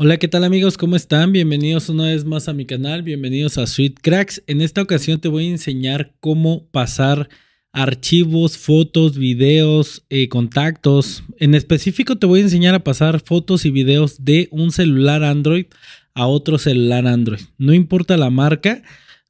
Hola, ¿qué tal amigos? ¿Cómo están? Bienvenidos una vez más a mi canal, bienvenidos a Sweet Cracks. En esta ocasión te voy a enseñar cómo pasar archivos, fotos, videos, eh, contactos. En específico te voy a enseñar a pasar fotos y videos de un celular Android a otro celular Android. No importa la marca,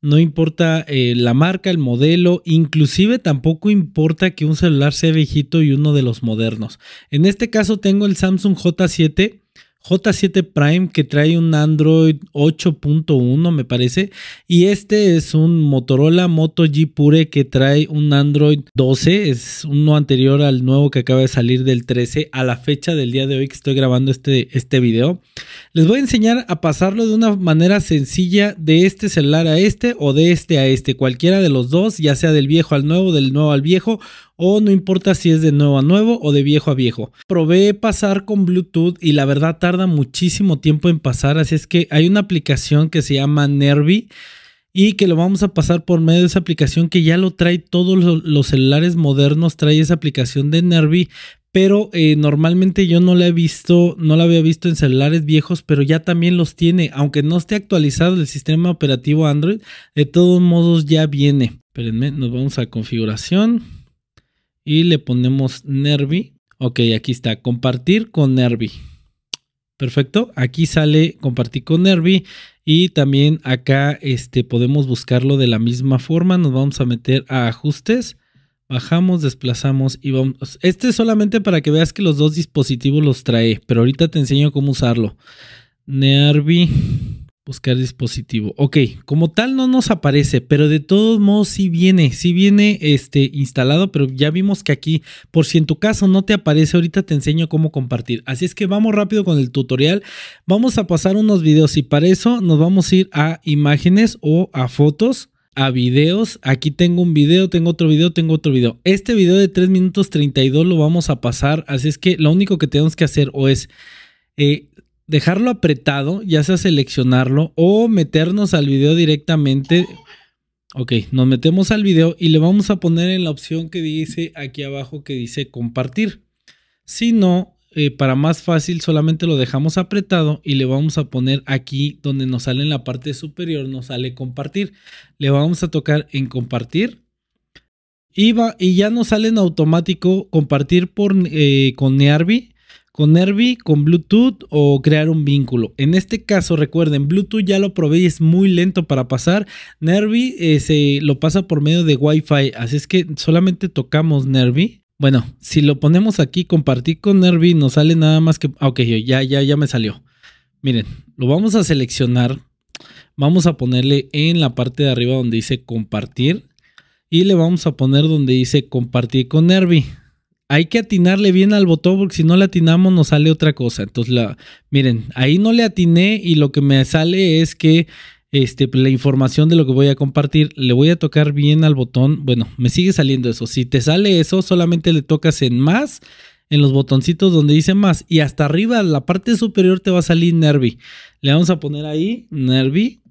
no importa eh, la marca, el modelo, inclusive tampoco importa que un celular sea viejito y uno de los modernos. En este caso tengo el Samsung J7 J7 Prime que trae un Android 8.1 me parece y este es un Motorola Moto G Pure que trae un Android 12 es uno anterior al nuevo que acaba de salir del 13 a la fecha del día de hoy que estoy grabando este, este video les voy a enseñar a pasarlo de una manera sencilla de este celular a este o de este a este cualquiera de los dos ya sea del viejo al nuevo del nuevo al viejo o no importa si es de nuevo a nuevo o de viejo a viejo. Probé pasar con Bluetooth y la verdad tarda muchísimo tiempo en pasar, así es que hay una aplicación que se llama Nervi y que lo vamos a pasar por medio de esa aplicación que ya lo trae todos los celulares modernos, trae esa aplicación de Nervi, pero eh, normalmente yo no la he visto, no la había visto en celulares viejos, pero ya también los tiene, aunque no esté actualizado el sistema operativo Android, de todos modos ya viene. Espérenme, nos vamos a configuración y le ponemos Nervi. Ok, aquí está, compartir con Nervi. Perfecto, aquí sale compartir con Nervi y también acá este, podemos buscarlo de la misma forma. Nos vamos a meter a ajustes, bajamos, desplazamos y vamos. Este es solamente para que veas que los dos dispositivos los trae, pero ahorita te enseño cómo usarlo. Nervi Buscar dispositivo. Ok, como tal no nos aparece, pero de todos modos sí viene, sí viene este, instalado, pero ya vimos que aquí, por si en tu caso no te aparece, ahorita te enseño cómo compartir. Así es que vamos rápido con el tutorial. Vamos a pasar unos videos y para eso nos vamos a ir a imágenes o a fotos a videos. Aquí tengo un video, tengo otro video, tengo otro video. Este video de 3 minutos 32 lo vamos a pasar. Así es que lo único que tenemos que hacer o es eh, dejarlo apretado, ya sea seleccionarlo o meternos al video directamente. Ok, nos metemos al video y le vamos a poner en la opción que dice aquí abajo que dice compartir. Si no, eh, para más fácil solamente lo dejamos apretado y le vamos a poner aquí donde nos sale en la parte superior, nos sale compartir. Le vamos a tocar en compartir. Y, va, y ya nos sale en automático compartir por, eh, con Nearby con Nervi, con Bluetooth o crear un vínculo. En este caso, recuerden, Bluetooth ya lo probé y es muy lento para pasar. Nervi eh, se lo pasa por medio de Wi-Fi, así es que solamente tocamos Nervi. Bueno, si lo ponemos aquí, compartir con Nervi, nos sale nada más que... Ah, ok, ya, ya, ya me salió. Miren, lo vamos a seleccionar. Vamos a ponerle en la parte de arriba donde dice compartir. Y le vamos a poner donde dice compartir con Nervi hay que atinarle bien al botón porque si no le atinamos nos sale otra cosa. Entonces, la, miren, ahí no le atiné y lo que me sale es que este, pues, la información de lo que voy a compartir, le voy a tocar bien al botón. Bueno, me sigue saliendo eso. Si te sale eso, solamente le tocas en más, en los botoncitos donde dice más. Y hasta arriba, la parte superior, te va a salir Nervi. Le vamos a poner ahí Nervi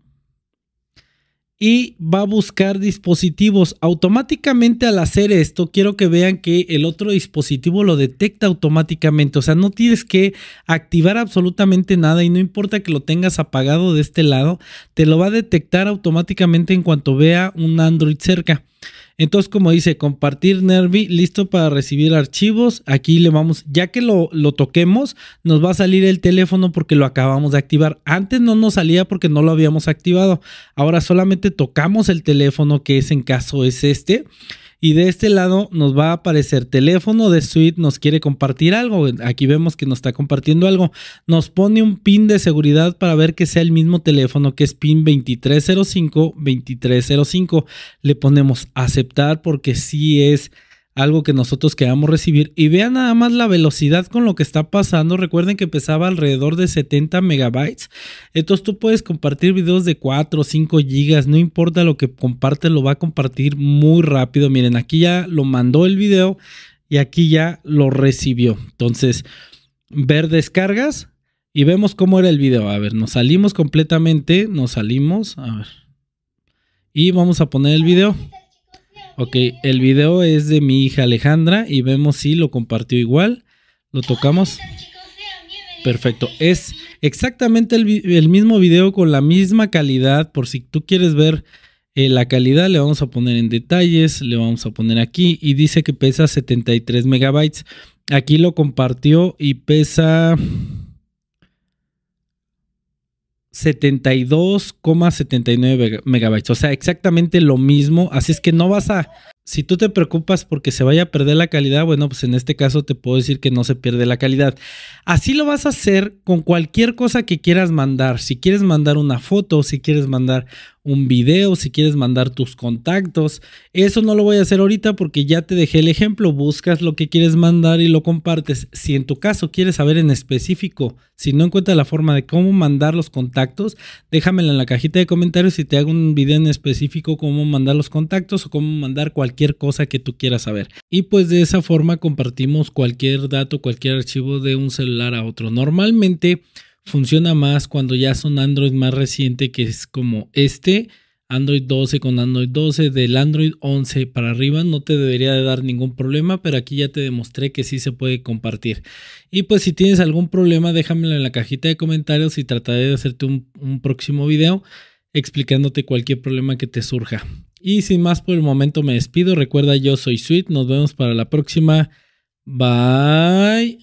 y va a buscar dispositivos. Automáticamente al hacer esto, quiero que vean que el otro dispositivo lo detecta automáticamente. O sea, no tienes que activar absolutamente nada y no importa que lo tengas apagado de este lado, te lo va a detectar automáticamente en cuanto vea un Android cerca. Entonces, como dice, compartir Nervi, listo para recibir archivos. Aquí le vamos, ya que lo, toquemos, nos va a salir el teléfono porque lo acabamos de activar. Antes no nos salía porque no lo habíamos activado. Ahora solamente tocamos el teléfono, que es en caso es este. Y de este lado nos va a aparecer teléfono de suite, nos quiere compartir algo. Aquí vemos que nos está compartiendo algo. Nos pone un pin de seguridad para ver que sea el mismo teléfono que es pin 2305-2305. Le ponemos aceptar porque sí es algo que nosotros queramos recibir. Y vean nada más la velocidad con lo que está pasando. Recuerden que pesaba alrededor de 70 megabytes. Entonces tú puedes compartir videos de 4 o 5 gigas. No importa lo que comparte lo va a compartir muy rápido. Miren, aquí ya lo mandó el video y aquí ya lo recibió. Entonces, ver descargas y vemos cómo era el video. A ver, nos salimos completamente. Nos salimos. A ver. Y vamos a poner el video. Ok, el video es de mi hija Alejandra y vemos si lo compartió igual. Lo tocamos. Perfecto. Es exactamente el, mismo video con la misma calidad. Por si tú quieres ver eh, la calidad, le vamos a poner en detalles, le vamos a poner aquí y dice que pesa 73 megabytes. Aquí lo compartió y pesa 72,79 megabytes. O sea, exactamente lo mismo. Así es que no vas a. Si tú te preocupas porque se vaya a perder la calidad, bueno, pues en este caso te puedo decir que no se pierde la calidad. Así lo vas a hacer con cualquier cosa que quieras mandar. Si quieres mandar una foto, si quieres mandar un video, si quieres mandar tus contactos. Eso no lo voy a hacer ahorita porque ya te dejé el ejemplo. Buscas lo que quieres mandar y lo compartes. Si en tu caso quieres saber en específico, si no encuentras la forma de cómo mandar los contactos, déjamelo en la cajita de comentarios y te hago un video en específico cómo mandar los contactos o cómo mandar cualquier cosa que tú quieras saber. Y pues de esa forma compartimos cualquier dato, cualquier archivo de un celular a otro. Normalmente funciona más cuando ya son Android más reciente, que es como este, Android 12 con Android 12, del Android 11 para arriba no te debería de dar ningún problema, pero aquí ya te demostré que sí se puede compartir. Y pues si tienes algún problema, déjamelo en la cajita de comentarios y trataré de hacerte un, un próximo video explicándote cualquier problema que te surja. Y sin más por el momento me despido. Recuerda, yo soy Sweet. Nos vemos para la próxima. Bye.